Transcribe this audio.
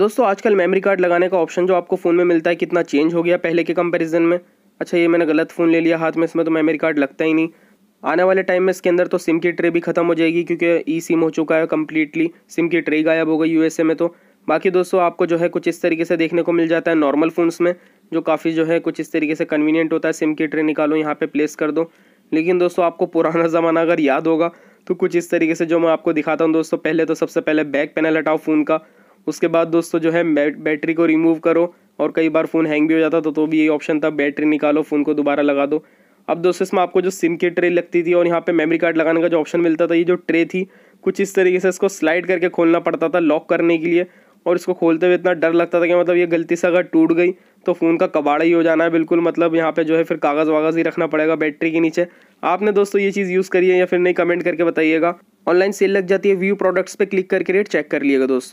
दोस्तों आजकल memory card लगाने का ऑप्शन जो आपको फ़ोन में मिलता है कितना चेंज हो गया पहले के कंपैरिजन में अच्छा ये मैंने गलत फ़ोन ले लिया हाथ में इसमें तो मेमोरी कार्ड लगता ही नहीं आने वाले टाइम में इसके अंदर तो सिम की ट्रे भी खत्म हो जाएगी क्योंकि ई सिम हो चुका है कम्प्लीटली सिम की ट्रे गायब हो गई यू में तो बाकी दोस्तों आपको जो है कुछ इस तरीके से देखने को मिल जाता है नॉर्मल फ़ोन्स में जो काफ़ी जो है कुछ इस तरीके से कन्वीनियंट होता है सिम की ट्रे निकालो यहाँ पर प्लेस कर दो लेकिन दोस्तों आपको पुराना ज़माना अगर याद होगा तो कुछ इस तरीके से जो मैं आपको दिखाता हूँ दोस्तों पहले तो सबसे पहले बैक पैनल हटाओ फ़ोन का उसके बाद दोस्तों जो है बैटरी को रिमूव करो और कई बार फ़ोन हैंग भी हो जाता तो तो भी यही ऑप्शन था बैटरी निकालो फ़ोन को दोबारा लगा दो अब दोस्तों इसमें आपको जो सिम की ट्रे लगती थी और यहाँ पे मेमोरी कार्ड लगाने का जो ऑप्शन मिलता था ये जो ट्रे थी कुछ इस तरीके से इसको स्लाइड करके खोलना पड़ता था लॉक करने के लिए और इसको खोलते हुए इतना डर लगता था कि मतलब ये गलती से अगर टूट गई तो फ़ोन का कबाड़ा ही हो जाना है बिल्कुल मतलब यहाँ पे जो है फिर कागज़ वागज़ ही रखना पड़ेगा बैटरी के नीचे आपने दोस्तों ये चीज़ यूज़ करी है या फिर नहीं कमेंट करके बताइएगा ऑनलाइन सेल लग जाती है व्यू प्रोडक्ट्स पे क्लिक करके रेट चेक कर लिएगा दोस्तों